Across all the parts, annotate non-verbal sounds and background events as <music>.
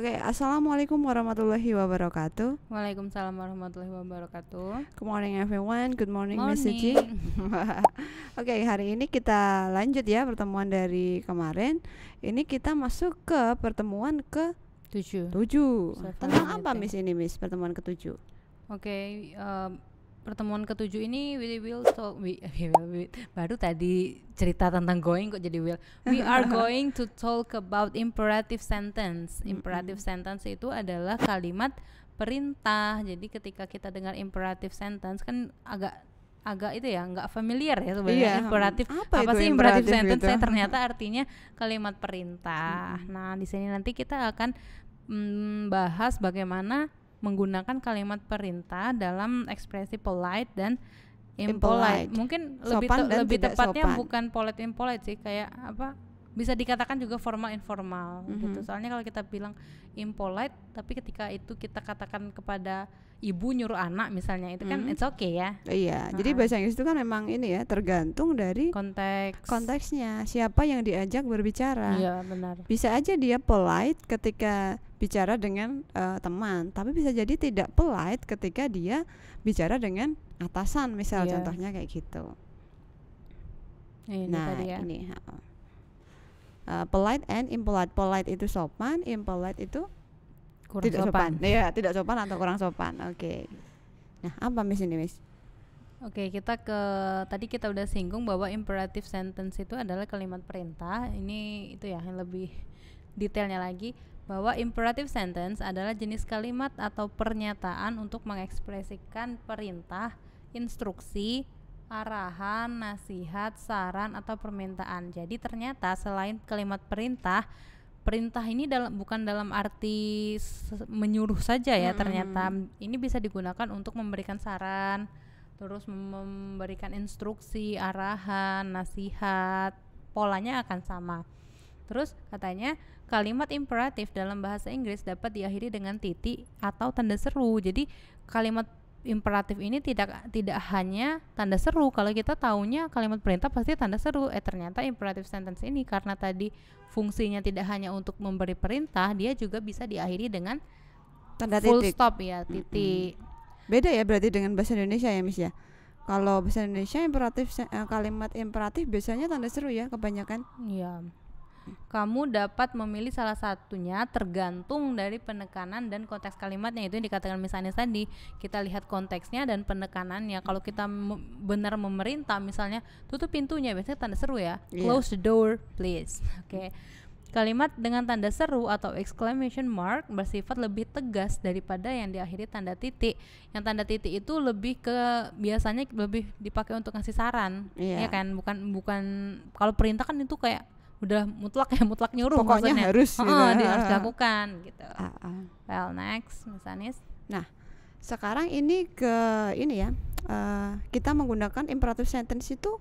Oke, okay, assalamualaikum warahmatullahi wabarakatuh. Waalaikumsalam warahmatullahi wabarakatuh. Good morning everyone. Good morning, morning. Miss <laughs> Oke, okay, hari ini kita lanjut ya pertemuan dari kemarin. Ini kita masuk ke pertemuan ke tujuh. Tujuh. Tentang apa ya. Miss ini Miss pertemuan ketujuh? Oke, okay, um, pertemuan ketujuh ini we will talk we, <laughs> we, we, we baru tadi cerita tentang going kok jadi will we are <laughs> going to talk about imperative sentence imperative sentence itu adalah kalimat perintah jadi ketika kita dengar imperative sentence kan agak agak itu ya nggak familiar ya sebenarnya yeah. imperatif apa, apa sih imperative sentence itu? <laughs> ternyata artinya kalimat perintah nah di sini nanti kita akan mm, bahas bagaimana menggunakan kalimat perintah dalam ekspresi polite dan impolite. impolite. Mungkin sopan lebih lebih tepatnya sopan. bukan polite impolite sih kayak apa bisa dikatakan juga formal informal mm -hmm. gitu. Mm-hmm. Soalnya kalau kita bilang impolite tapi ketika itu kita katakan kepada ibu nyuruh anak misalnya itu mm -hmm. kan mm-hmm. it's okay ya. Iya, uh jadi bahasa Inggris itu kan memang ini ya tergantung dari konteks konteksnya, siapa yang diajak berbicara. Iya, benar. Bisa aja dia polite ketika bicara dengan uh, teman, tapi bisa jadi tidak polite ketika dia bicara dengan atasan misal iya. contohnya kayak gitu. Iya, ini nah, tadi ya. ini. Eh, polite and impolite. Polite itu sopan, impolite itu kurang tidak sopan. sopan. ya, tidak sopan atau kurang sopan. Oke. Okay. Nah, apa Miss ini, Miss? Oke, okay, kita ke tadi kita udah singgung bahwa imperative sentence itu adalah kalimat perintah. Ini itu ya yang lebih detailnya lagi bahwa imperative sentence adalah jenis kalimat atau pernyataan untuk mengekspresikan perintah, instruksi, arahan, nasihat, saran atau permintaan. Jadi ternyata selain kalimat perintah, perintah ini dalam bukan dalam arti menyuruh saja ya, hmm. ternyata ini bisa digunakan untuk memberikan saran, terus memberikan instruksi, arahan, nasihat. Polanya akan sama. Terus katanya kalimat imperatif dalam bahasa Inggris dapat diakhiri dengan titik atau tanda seru. Jadi kalimat imperatif ini tidak tidak hanya tanda seru kalau kita tahunya kalimat perintah pasti tanda seru eh ternyata imperatif sentence ini karena tadi fungsinya tidak hanya untuk memberi perintah dia juga bisa diakhiri dengan tanda titik full stop ya titik mm -hmm. beda ya berarti dengan bahasa Indonesia ya Miss ya kalau bahasa Indonesia imperatif eh, kalimat imperatif biasanya tanda seru ya kebanyakan iya kamu dapat memilih salah satunya tergantung dari penekanan dan konteks kalimatnya itu yang dikatakan misalnya tadi kita lihat konteksnya dan penekanannya kalau kita benar memerintah misalnya tutup pintunya biasanya tanda seru ya yeah. close the door please oke okay. Kalimat dengan tanda seru atau exclamation mark bersifat lebih tegas daripada yang diakhiri tanda titik. Yang tanda titik itu lebih ke biasanya lebih dipakai untuk ngasih saran, yeah. ya iya kan? Bukan bukan kalau perintah kan itu kayak udah mutlak ya mutlak nyuruh pokoknya maksudnya. harus oh, gitu. dia harus dilakukan gitu uh, uh. well next Mas Anies nah sekarang ini ke ini ya uh, kita menggunakan imperative sentence itu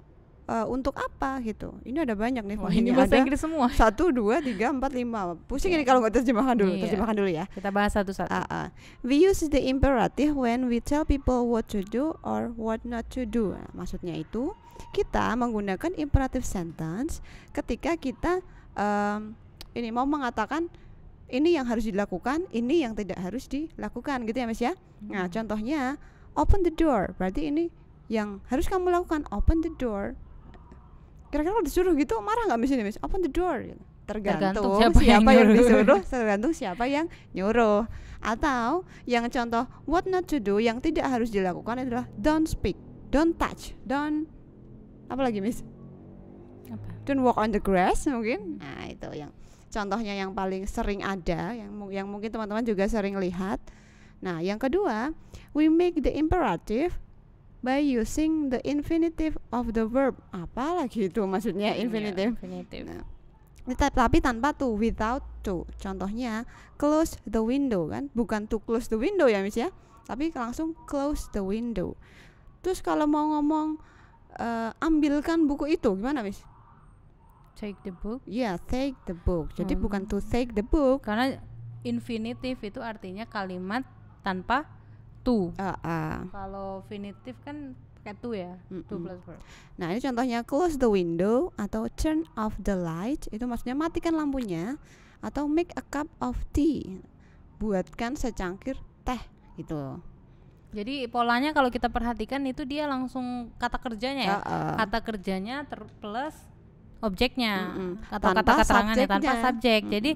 uh, untuk apa gitu ini ada banyak nih Wah, oh, ini ya. bahasa Inggris semua <laughs> satu dua tiga empat lima pusing okay. ini kalau nggak terjemahkan dulu yeah. terjemahkan dulu ya kita bahas satu-satu uh, uh. we use the imperative when we tell people what to do or what not to do nah, maksudnya itu kita menggunakan imperative sentence ketika kita um, ini mau mengatakan ini yang harus dilakukan, ini yang tidak harus dilakukan gitu ya Mas ya. Nah, hmm. Nah, contohnya open the door. Berarti ini yang harus kamu lakukan open the door kira-kira kalau disuruh gitu marah nggak misalnya miss open the door gitu. tergantung, tergantung siapa, siapa yang, yang disuruh tergantung siapa yang nyuruh atau yang contoh what not to do yang tidak harus dilakukan adalah don't speak don't touch don't apa lagi miss don't walk on the grass mungkin nah itu yang contohnya yang paling sering ada yang yang mungkin teman-teman juga sering lihat nah yang kedua we make the imperative by using the infinitive of the verb apa lagi itu maksudnya iya, infinitive. Yeah, infinitive. Nah, tapi tanpa to without to. Contohnya close the window kan, bukan to close the window ya Miss ya, tapi langsung close the window. Terus kalau mau ngomong uh, ambilkan buku itu gimana Miss? Take the book. Ya, yeah, take the book. Jadi hmm. bukan to take the book karena infinitive itu artinya kalimat tanpa to. Uh, uh. Kalau finitif kan Ketua ya, mm -mm. plus verb. Nah ini contohnya close the window atau turn off the light itu maksudnya matikan lampunya atau make a cup of tea, buatkan secangkir teh gitu. Jadi polanya kalau kita perhatikan itu dia langsung kata kerjanya ya, uh -uh. kata kerjanya ter plus objeknya mm hmm atau kata kata keterangannya tanpa subjek. Mm hmm Jadi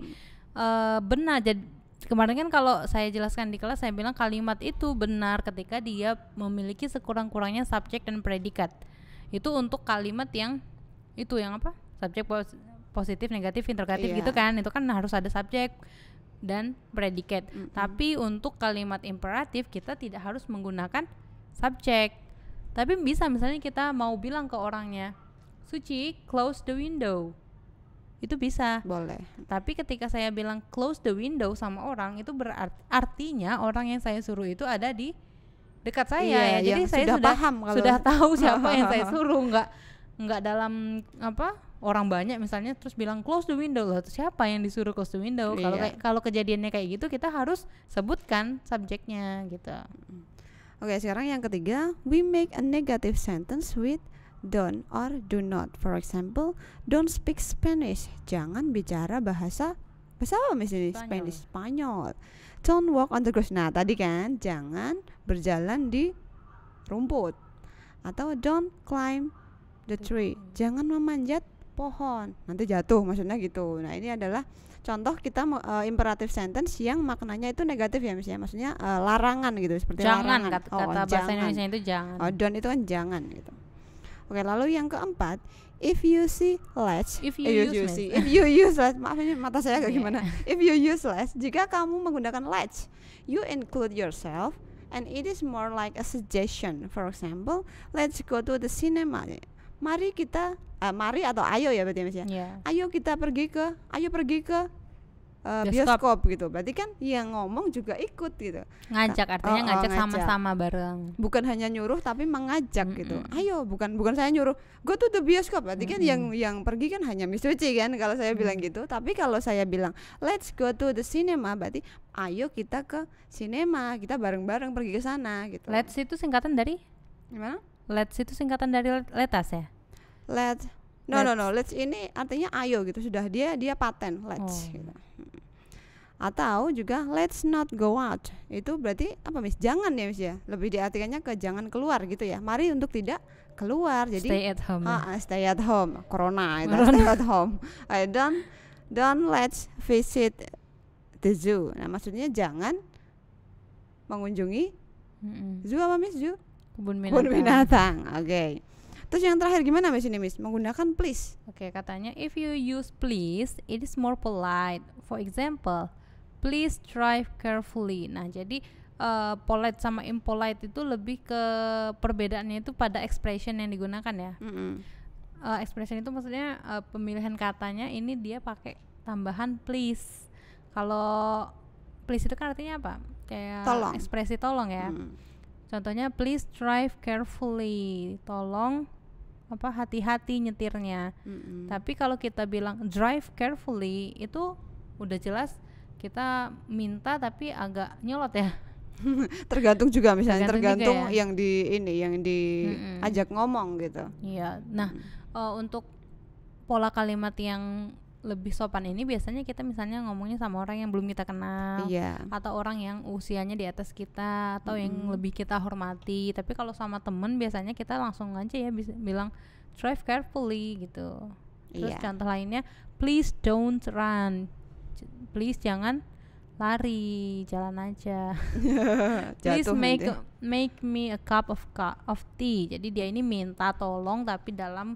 uh, benar jadi kemarin kan kalau saya jelaskan di kelas saya bilang kalimat itu benar ketika dia memiliki sekurang-kurangnya subjek dan predikat itu untuk kalimat yang itu yang apa subjek pos positif negatif interrogatif yeah. gitu kan itu kan harus ada subjek dan predikat mm -hmm. tapi untuk kalimat imperatif kita tidak harus menggunakan subjek tapi bisa misalnya kita mau bilang ke orangnya suci close the window itu bisa boleh tapi ketika saya bilang close the window sama orang itu berarti artinya orang yang saya suruh itu ada di dekat saya iya, ya jadi saya sudah, sudah paham kalau sudah tahu siapa yang saya <laughs> suruh nggak nggak dalam apa orang banyak misalnya terus bilang close the window loh siapa yang disuruh close the window iya. kalau kayak kalau kejadiannya kayak gitu kita harus sebutkan subjeknya gitu oke sekarang yang ketiga we make a negative sentence with don't or do not. For example, don't speak Spanish. Jangan bicara bahasa bahasa apa misalnya, Spanish, Spanyol. Don't walk on the grass. Nah, tadi kan jangan berjalan di rumput. Atau don't climb the tree. Jangan memanjat pohon. Nanti jatuh maksudnya gitu. Nah, ini adalah contoh kita uh, imperatif sentence yang maknanya itu negatif ya misalnya maksudnya uh, larangan gitu seperti jangan, larangan. Kata, kata oh, bahasa jangan. Indonesia itu jangan. Oh, don't itu kan jangan gitu. Oke, lalu yang keempat, if you see less, if you, eh, you use see, if you use less, maaf ini mata saya agak yeah. gimana. If you use less, jika kamu menggunakan less, you include yourself and it is more like a suggestion. For example, let's go to the cinema. Mari kita, uh, mari atau ayo ya berarti ya, mas ya. Yeah. Ayo kita pergi ke, ayo pergi ke uh, bioskop. gitu. Berarti kan yang ngomong juga ikut gitu. Ngajak artinya oh, oh ngajak sama-sama bareng. Bukan hanya nyuruh tapi mengajak mm hmm gitu. Ayo, bukan bukan saya nyuruh. Gue tuh the bioskop. Berarti mm hmm kan yang yang pergi kan hanya Miss Suci kan kalau saya mm hmm bilang gitu. Tapi kalau saya bilang let's go to the cinema berarti ayo kita ke cinema, kita bareng-bareng pergi ke sana gitu. Let's itu singkatan dari gimana? Let's itu singkatan dari letas ya? Let No let's. no no, let's ini artinya ayo gitu. Sudah dia dia paten, let's oh. gitu atau juga let's not go out itu berarti apa mis jangan ya mis ya lebih diartikannya ke jangan keluar gitu ya mari untuk tidak keluar jadi stay at home ya? stay at home corona, itu corona. stay at home I don't don't let's visit the zoo nah maksudnya jangan mengunjungi mm -mm. zoo apa mis zoo kebun binatang, binatang. oke okay. Terus yang terakhir gimana Miss ini mis Menggunakan please. Oke, okay, katanya if you use please, it is more polite. For example, please drive carefully. Nah, jadi uh, polite sama impolite itu lebih ke perbedaannya itu pada expression yang digunakan ya. Mm -hmm. uh, expression itu maksudnya uh, pemilihan katanya ini dia pakai tambahan please. Kalau please itu kan artinya apa? Kayak tolong. ekspresi tolong ya. Mm. Contohnya please drive carefully. Tolong apa hati-hati nyetirnya. Mm -hmm. Tapi kalau kita bilang drive carefully itu udah jelas kita minta tapi agak nyolot ya <laughs> tergantung juga misalnya tergantung, tergantung juga ya. yang di ini yang di mm -mm. ngomong gitu iya nah mm. uh, untuk pola kalimat yang lebih sopan ini biasanya kita misalnya ngomongnya sama orang yang belum kita kenal yeah. atau orang yang usianya di atas kita atau mm. yang lebih kita hormati tapi kalau sama temen biasanya kita langsung aja ya bisa bilang drive carefully gitu terus yeah. contoh lainnya please don't run please jangan lari jalan aja <laughs> please make a, make me a cup of cup of tea jadi dia ini minta tolong tapi dalam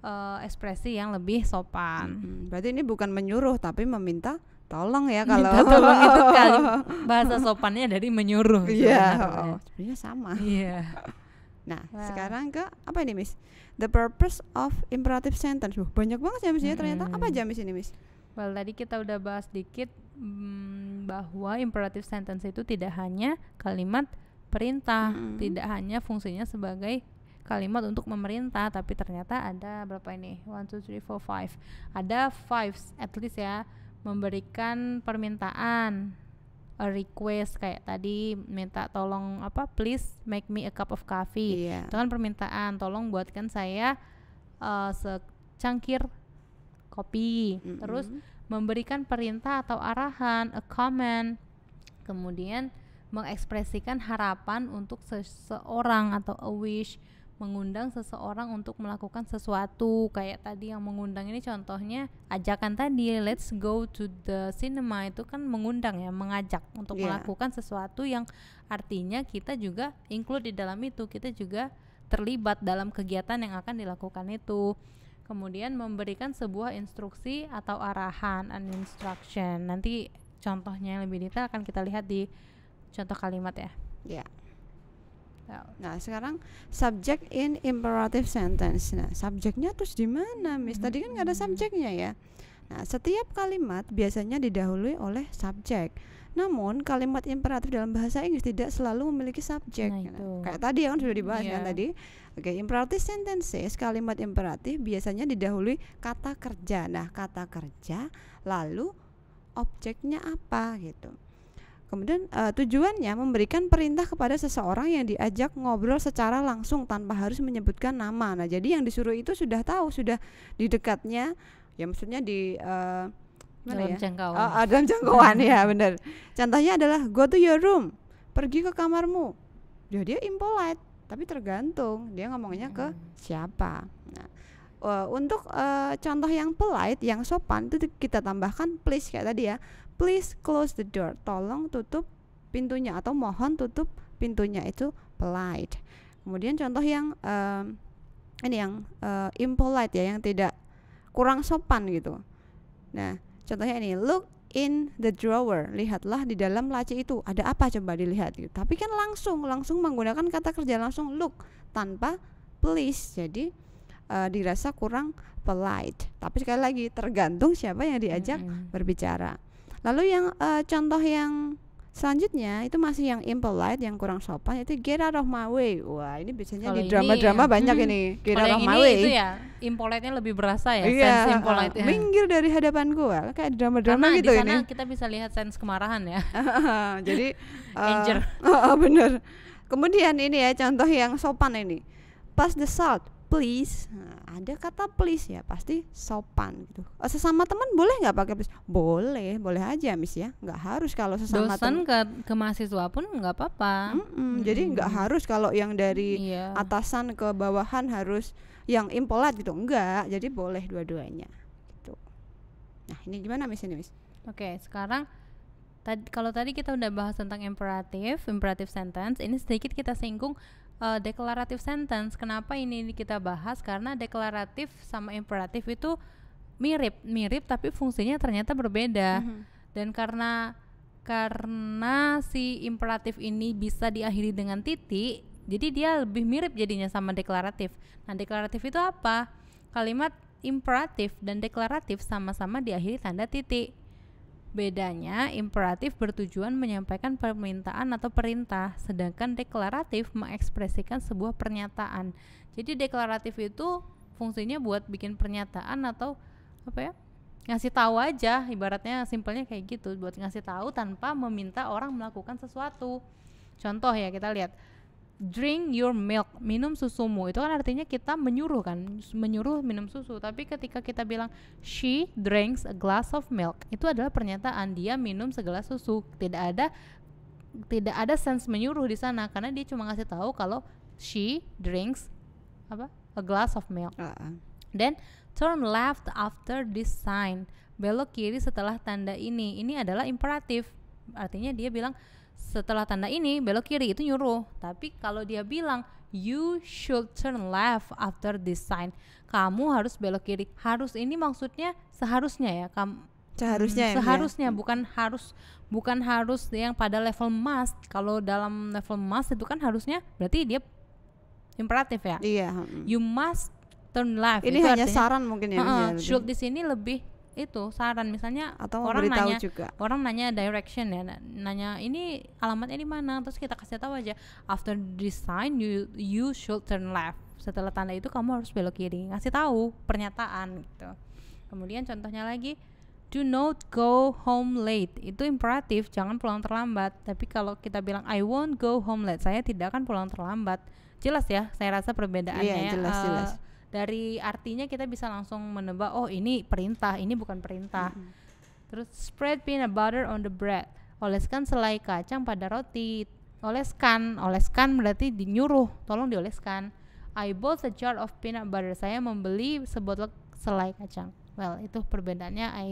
uh, ekspresi yang lebih sopan -hmm. berarti ini bukan menyuruh tapi meminta tolong ya kalau minta tolong itu kan <laughs> bahasa sopannya dari menyuruh iya yeah. oh, sebenarnya sama iya yeah. <laughs> nah wow. sekarang ke apa ini miss the purpose of imperative sentence Wah, banyak banget ya miss -hmm. ternyata apa aja miss ini miss Well, tadi kita udah bahas dikit hmm, bahwa imperative sentence itu tidak hanya kalimat perintah, hmm. tidak hanya fungsinya sebagai kalimat untuk memerintah, tapi ternyata ada berapa ini? One, two, three, four, five. Ada five at least ya, memberikan permintaan, a request kayak tadi minta tolong apa? Please make me a cup of coffee. Yeah. Itu kan permintaan, tolong buatkan saya uh, secangkir kopi. Mm-hmm. Terus memberikan perintah atau arahan, a comment. Kemudian mengekspresikan harapan untuk seseorang atau a wish, mengundang seseorang untuk melakukan sesuatu. Kayak tadi yang mengundang ini contohnya ajakan tadi, let's go to the cinema itu kan mengundang ya, mengajak untuk yeah. melakukan sesuatu yang artinya kita juga include di dalam itu, kita juga terlibat dalam kegiatan yang akan dilakukan itu kemudian memberikan sebuah instruksi atau arahan, an instruction. Nanti contohnya yang lebih detail akan kita lihat di contoh kalimat ya. Ya. ya. Nah, sekarang subject in imperative sentence. Nah, subjeknya terus di mana, Miss? Hmm. Tadi kan nggak ada subjeknya ya. Nah, setiap kalimat biasanya didahului oleh subjek. Namun kalimat imperatif dalam bahasa Inggris tidak selalu memiliki subjek. Nah, nah, Kayak tadi yang sudah dibahas yeah. kan tadi. Oke, okay, imperatif sentences, kalimat imperatif biasanya didahului kata kerja. Nah, kata kerja lalu objeknya apa gitu. Kemudian uh, tujuannya memberikan perintah kepada seseorang yang diajak ngobrol secara langsung tanpa harus menyebutkan nama. Nah, jadi yang disuruh itu sudah tahu, sudah di dekatnya ya maksudnya di uh, eh, mana dalam ya? jangkauan. Oh, oh, dalam jangkauan ya <laughs> benar. Contohnya adalah go to your room, pergi ke kamarmu. Ya dia impolite, tapi tergantung dia ngomongnya ke hmm. siapa. Nah, uh, untuk uh, contoh yang polite, yang sopan itu kita tambahkan please kayak tadi ya. Please close the door. Tolong tutup pintunya atau mohon tutup pintunya itu polite. Kemudian contoh yang uh, ini yang uh, impolite ya, yang tidak kurang sopan gitu. Nah, contohnya ini look in the drawer, lihatlah di dalam laci itu ada apa coba dilihat gitu. Tapi kan langsung langsung menggunakan kata kerja langsung look tanpa please. Jadi uh, dirasa kurang polite. Tapi sekali lagi tergantung siapa yang diajak mm -hmm. berbicara. Lalu yang uh, contoh yang Selanjutnya itu masih yang impolite, yang kurang sopan yaitu get out of my way. Wah, ini biasanya Kalo di drama-drama ya. banyak hmm. ini. Get out of my way. itu ya impolite-nya lebih berasa ya, iya, sense impolite. Uh, minggir dari hadapan gua. Kayak drama-drama gitu di sana kita bisa lihat sense kemarahan ya. <laughs> Jadi uh, danger. Uh, <laughs> uh, bener. Kemudian ini ya contoh yang sopan ini. Pass the salt please nah, ada kata please ya pasti sopan gitu eh, sesama teman boleh nggak pakai please boleh boleh aja miss ya nggak harus kalau sesama dosen ke ke mahasiswa pun nggak apa-apa mm -mm, mm jadi nggak harus kalau yang dari yeah. atasan ke bawahan harus yang impolat gitu enggak jadi boleh dua-duanya gitu nah ini gimana miss ini miss oke okay, sekarang tadi kalau tadi kita udah bahas tentang imperatif imperatif sentence ini sedikit kita singgung uh, eh, declarative sentence kenapa ini, kita bahas karena deklaratif sama imperatif itu mirip mirip tapi fungsinya ternyata berbeda mm -hmm. dan karena karena si imperatif ini bisa diakhiri dengan titik jadi dia lebih mirip jadinya sama deklaratif nah deklaratif itu apa kalimat imperatif dan deklaratif sama-sama diakhiri tanda titik Bedanya, imperatif bertujuan menyampaikan permintaan atau perintah, sedangkan deklaratif mengekspresikan sebuah pernyataan. Jadi deklaratif itu fungsinya buat bikin pernyataan atau apa ya? ngasih tahu aja, ibaratnya simpelnya kayak gitu, buat ngasih tahu tanpa meminta orang melakukan sesuatu. Contoh ya, kita lihat drink your milk, minum susumu. Itu kan artinya kita menyuruh kan, menyuruh minum susu. Tapi ketika kita bilang she drinks a glass of milk, itu adalah pernyataan dia minum segelas susu. Tidak ada tidak ada sense menyuruh di sana karena dia cuma ngasih tahu kalau she drinks apa? a glass of milk. Uh -uh. Then turn left after this sign. Belok kiri setelah tanda ini. Ini adalah imperatif. Artinya dia bilang setelah tanda ini belok kiri itu nyuruh tapi kalau dia bilang you should turn left after this sign kamu harus belok kiri harus ini maksudnya seharusnya ya kamu seharusnya hmm, seharusnya ya? bukan harus bukan harus yang pada level must kalau dalam level must itu kan harusnya berarti dia imperatif ya iya mm. you must turn left ini itu hanya artinya, saran mungkin ya uh -uh, should gitu. di sini lebih itu saran misalnya atau orang nanya juga. orang nanya direction ya nanya ini alamatnya di mana terus kita kasih tahu aja after design you you should turn left setelah tanda itu kamu harus belok kiri ngasih tahu pernyataan gitu kemudian contohnya lagi do not go home late itu imperatif jangan pulang terlambat tapi kalau kita bilang I won't go home late saya tidak akan pulang terlambat jelas ya saya rasa perbedaannya yeah, jelas, uh, jelas dari artinya kita bisa langsung menebak oh ini perintah ini bukan perintah mm-hmm. terus spread peanut butter on the bread oleskan selai kacang pada roti oleskan oleskan berarti dinyuruh tolong dioleskan I bought a jar of peanut butter saya membeli sebotol selai kacang well itu perbedaannya I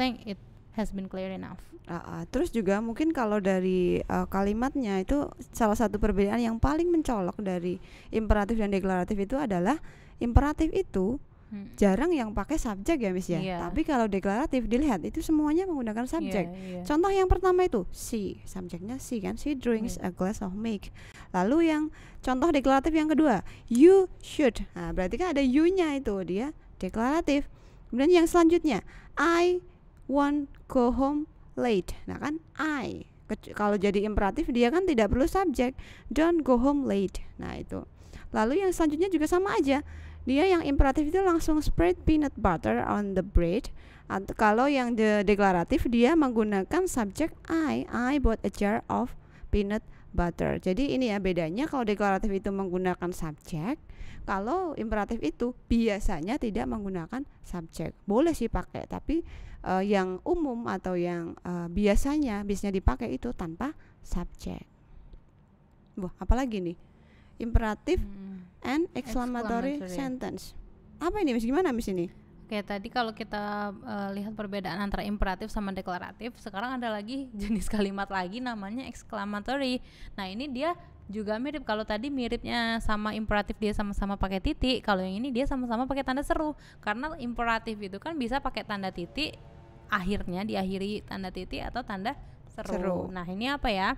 think it has been clear enough. Uh, uh, terus juga mungkin kalau dari uh, kalimatnya itu salah satu perbedaan yang paling mencolok dari imperatif dan deklaratif itu adalah imperatif itu hmm. jarang yang pakai subjek ya Miss ya. Yeah. Tapi kalau deklaratif dilihat itu semuanya menggunakan iya, subjek. Yeah, yeah. Contoh yang pertama itu she, subjeknya she kan she drinks yeah. Hmm. a glass of milk. Lalu yang contoh deklaratif yang kedua, you should. Nah, berarti kan ada you-nya itu dia deklaratif. Kemudian yang selanjutnya, I won't go home late. Nah kan I kalau jadi imperatif dia kan tidak perlu subjek. Don't go home late. Nah itu. Lalu yang selanjutnya juga sama aja. Dia yang imperatif itu langsung spread peanut butter on the bread. Atau kalau yang de deklaratif dia menggunakan subjek I. I bought a jar of peanut butter. Jadi ini ya bedanya kalau deklaratif itu menggunakan subjek, kalau imperatif itu biasanya tidak menggunakan subjek. Boleh sih pakai, tapi uh, yang umum atau yang uh, biasanya biasanya dipakai itu tanpa subjek. Wah, apalagi nih? imperatif hmm. and exclamatory, exclamatory sentence. Apa ini Miss? Gimana Miss ini? Oke, tadi kalau kita uh, lihat perbedaan antara imperatif sama deklaratif, sekarang ada lagi <laughs> jenis kalimat lagi namanya exclamatory. Nah, ini dia juga mirip. Kalau tadi miripnya sama imperatif dia sama-sama pakai titik, kalau yang ini dia sama-sama pakai tanda seru. Karena imperatif itu kan bisa pakai tanda titik akhirnya diakhiri tanda titik atau tanda seru. seru. Nah, ini apa ya?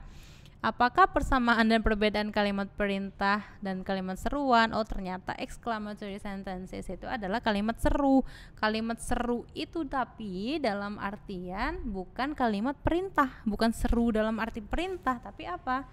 Apakah persamaan dan perbedaan kalimat perintah dan kalimat seruan? Oh, ternyata exclamatory sentences itu adalah kalimat seru. Kalimat seru itu tapi dalam artian bukan kalimat perintah, bukan seru dalam arti perintah, tapi apa?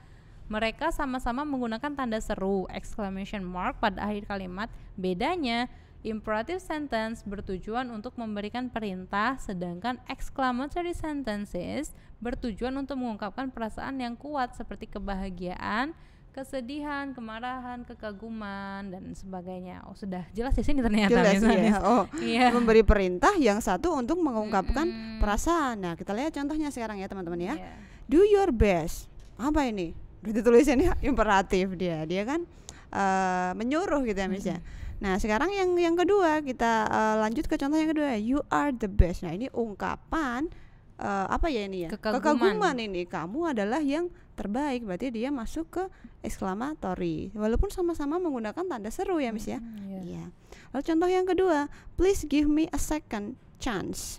Mereka sama-sama menggunakan tanda seru exclamation mark pada akhir kalimat. Bedanya Imperative sentence bertujuan untuk memberikan perintah, sedangkan exclamatory sentences bertujuan untuk mengungkapkan perasaan yang kuat seperti kebahagiaan, kesedihan, kemarahan, kekaguman dan sebagainya. Oh, sudah jelas di sini ternyata. Jelas misalnya. ya. Oh, iya. memberi perintah yang satu untuk mengungkapkan mm -hmm. perasaan. Nah, kita lihat contohnya sekarang ya, teman-teman ya. Yeah. Do your best. Apa ini? Ditulisnya ini <laughs> imperatif dia. Dia kan uh, menyuruh gitu ya, misalnya. Mm -hmm Nah, sekarang yang yang kedua kita uh, lanjut ke contoh yang kedua, you are the best. Nah, ini ungkapan uh, apa ya ini ya? Kekaguman. Kekaguman ini kamu adalah yang terbaik. Berarti dia masuk ke exclamatory. Walaupun sama-sama menggunakan tanda seru ya, Miss ya. Hmm, iya. Hmm, iya. yeah. Lalu contoh yang kedua, please give me a second chance.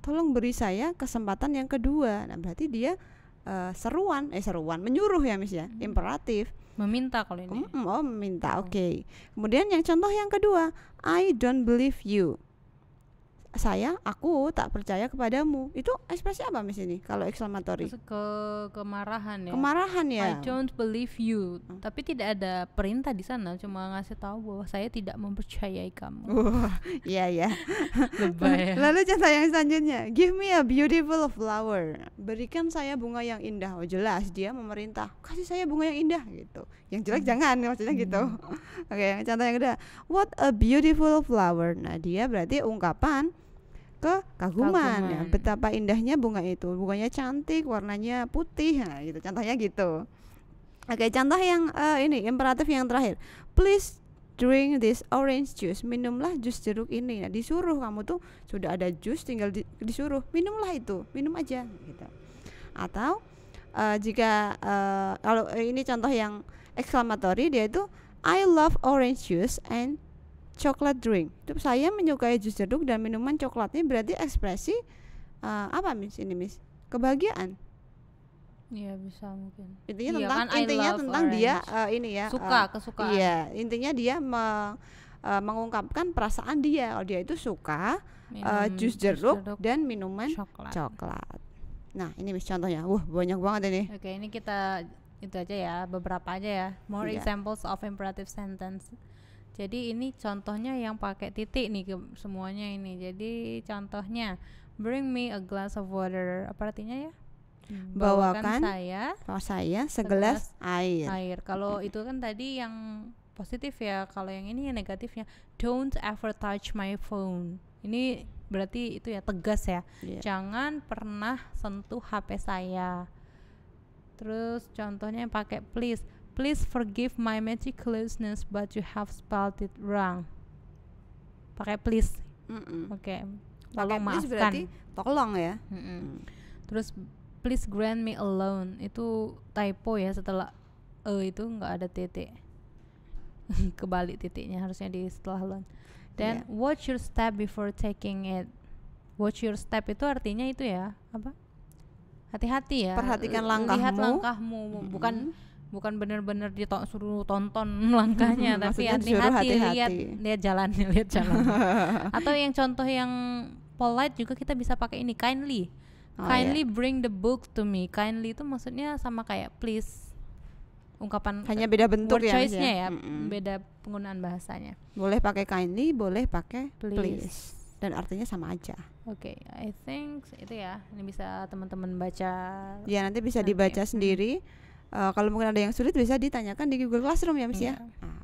Tolong beri saya kesempatan yang kedua. Nah, berarti dia uh, seruan eh seruan menyuruh ya Miss ya hmm. imperatif meminta kalau ini oh, oh meminta gitu. oke okay. kemudian yang contoh yang kedua I don't believe you saya aku tak percaya kepadamu itu ekspresi apa mis ini kalau exclamatory ke kemarahan ya kemarahan ya I don't believe you hmm. tapi tidak ada perintah di sana cuma ngasih tahu bahwa saya tidak mempercayai kamu <laughs> iya iya <laughs> ya. lalu contoh yang selanjutnya give me a beautiful flower berikan saya bunga yang indah oh jelas dia memerintah kasih saya bunga yang indah gitu yang jelek hmm. jangan maksudnya hmm. gitu oke okay, contoh yang kedua what a beautiful flower nah dia berarti ungkapan kekaguman ya, betapa indahnya bunga itu bunganya cantik warnanya putih nah gitu contohnya gitu oke okay, contoh yang uh, ini imperatif yang terakhir please drink this orange juice minumlah jus jeruk ini nah disuruh kamu tuh sudah ada jus tinggal di, disuruh minumlah itu minum aja gitu atau uh, jika uh, kalau ini contoh yang exclamatory dia itu I love orange juice and chocolate drink. Itu saya menyukai jus jeruk dan minuman coklat ini berarti ekspresi uh, apa Miss ini Miss? Kebahagiaan. Iya bisa mungkin. Intinya iya, tentang kan intinya tentang orange. dia uh, eh, ini ya. Suka uh, kesukaan. Iya, intinya dia me, uh, mengungkapkan perasaan dia. Oh, dia itu suka uh, jus, jeruk jeruk dan minuman coklat. coklat. Nah, ini Miss contohnya. Wah, banyak banget ini. Oke, ini kita itu aja ya beberapa aja ya more yeah. examples of imperative sentence jadi ini contohnya yang pakai titik nih ke semuanya ini jadi contohnya bring me a glass of water apa artinya ya hmm. bawakan, bawakan saya oh saya segelas, segelas air air kalau <clears throat> itu kan tadi yang positif ya kalau yang ini yang negatifnya don't ever touch my phone ini berarti itu ya tegas ya yeah. jangan pernah sentuh HP saya Terus contohnya yang pakai please. Please forgive my meticulousness but you have spelled it wrong. Pakai please. Oke. Tolong pake maafkan. berarti tolong ya. -mm. Terus please grant me a loan. Itu typo ya setelah e itu nggak ada titik. <laughs> Kebalik titiknya harusnya di setelah loan. Then yeah. watch your step before taking it. Watch your step itu artinya itu ya, apa? hati-hati ya perhatikan langkahmu lihat langkahmu hmm. bukan bukan bener-bener dito- suruh tonton <laughs> langkahnya tapi hati-hati lihat lihat jalan lihat <laughs> jalan atau yang contoh yang polite juga kita bisa pakai ini kindly oh, iya. kindly yeah. bring the book to me kindly itu maksudnya sama kayak please ungkapan hanya beda bentuk ya, ya ya, beda penggunaan bahasanya boleh pakai kindly boleh pakai please, please dan artinya sama aja. Oke, okay, I think itu ya. Ini bisa teman-teman baca. Ya nanti bisa nanti. dibaca hmm. sendiri. Uh, kalau mungkin ada yang sulit bisa ditanyakan di Google Classroom ya, Miss yeah. ya. Iya. Ah.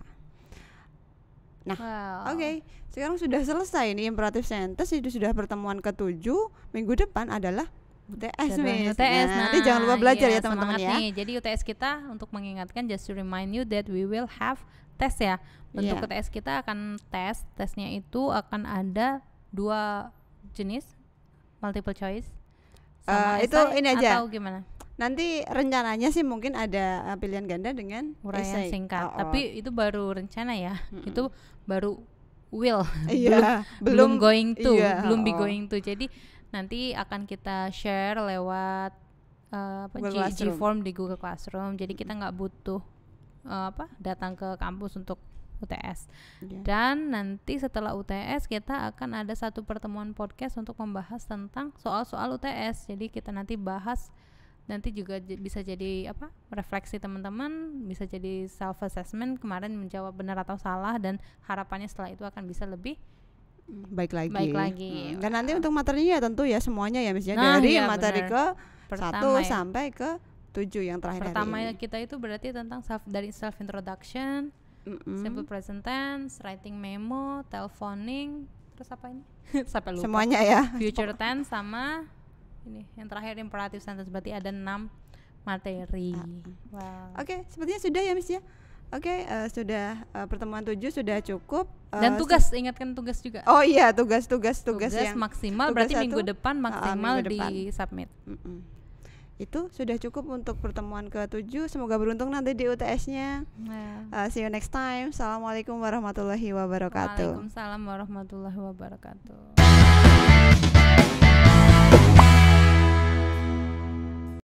Nah, wow. oke. Okay. Sekarang sudah selesai nih imperatif sentence itu sudah pertemuan ketujuh. Minggu depan adalah UTS UTS. Nah, nanti nah, jangan lupa iya, belajar iya, ya teman-teman ya. Nih. Jadi UTS kita untuk mengingatkan just to remind you that we will have test ya. Untuk yeah. UTS kita akan tes. Tesnya itu akan ada dua jenis multiple choice eh, sama uh, itu ini aja atau gimana nanti rencananya sih mungkin ada eh, pilihan ganda dengan uraian essay. singkat oh, oh. tapi itu baru rencana ya mm itu baru will <laughs> yeah, belum, belum going to yeah, belum be oh, oh. going to jadi nanti akan kita share lewat uh, apa G, G form di Google Classroom jadi kita nggak butuh uh, apa datang ke kampus untuk UTS. Yeah. Dan nanti setelah UTS kita akan ada satu pertemuan podcast untuk membahas tentang soal-soal UTS. Jadi kita nanti bahas nanti juga bisa jadi apa refleksi teman-teman bisa jadi self assessment kemarin menjawab benar atau salah dan harapannya setelah itu akan bisa lebih hmm, baik lagi baik lagi hmm. dan nanti untuk materinya ya tentu ya semuanya ya misalnya nah, dari ya, materi ke Pertama satu ya. sampai ke tujuh yang terakhir pertama kita itu berarti tentang self dari self introduction mm-hmm. simple present tense, writing memo, teleponing, terus apa ini? <laughs> Sampai lupa. Semuanya ya. Future tense sama ini yang terakhir imperative sentence berarti ada enam materi. Uh. Wow. Oke, okay, sepertinya sudah ya Miss ya. Oke, okay, uh, eh, sudah uh, pertemuan tujuh sudah cukup. Uh, Dan tugas ingatkan tugas juga. Oh iya, tugas tugas tugas, tugas yang maksimal tugas berarti satu, minggu depan ah, maksimal uh, minggu depan. di submit. Mm -mm itu sudah cukup untuk pertemuan ke-7 semoga beruntung nanti di UTS-nya yeah. uh, see you next time assalamualaikum warahmatullahi wabarakatuh waalaikumsalam warahmatullahi wabarakatuh